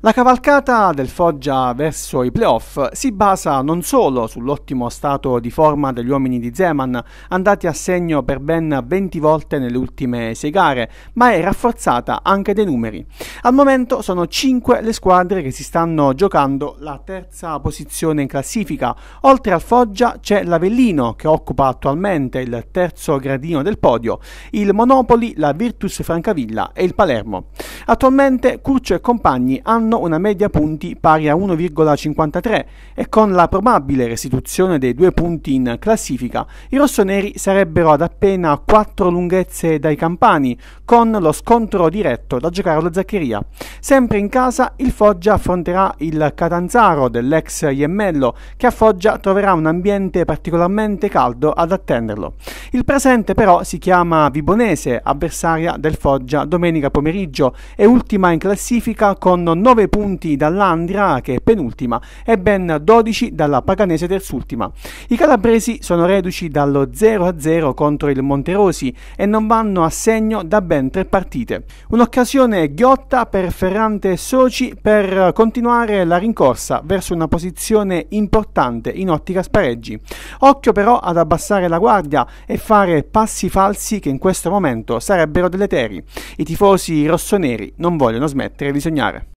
La cavalcata del Foggia verso i playoff si basa non solo sull'ottimo stato di forma degli uomini di Zeman, andati a segno per ben 20 volte nelle ultime 6 gare, ma è rafforzata anche dai numeri. Al momento sono 5 le squadre che si stanno giocando la terza posizione in classifica. Oltre al Foggia c'è l'Avellino che occupa attualmente il terzo gradino del podio, il Monopoli, la Virtus Francavilla e il Palermo. Attualmente Curcio e compagni hanno una media punti pari a 1,53 e con la probabile restituzione dei due punti in classifica, i rossoneri sarebbero ad appena 4 lunghezze dai campani, con lo scontro diretto da giocare Giancarlo Zaccheria. Sempre in casa, il Foggia affronterà il Catanzaro dell'ex Iemmello, che a Foggia troverà un ambiente particolarmente caldo ad attenderlo. Il presente però si chiama Vibonese, avversaria del Foggia domenica pomeriggio è ultima in classifica con 9 punti dall'Andria che è penultima e ben 12 dalla Paganese terzultima. I calabresi sono reduci dallo 0-0 contro il Monterosi e non vanno a segno da ben tre partite. Un'occasione ghiotta per Ferrante e Soci per continuare la rincorsa verso una posizione importante in ottica spareggi. Occhio però ad abbassare la guardia e fare passi falsi che in questo momento sarebbero deleteri. I tifosi rossoneri non vogliono smettere di sognare.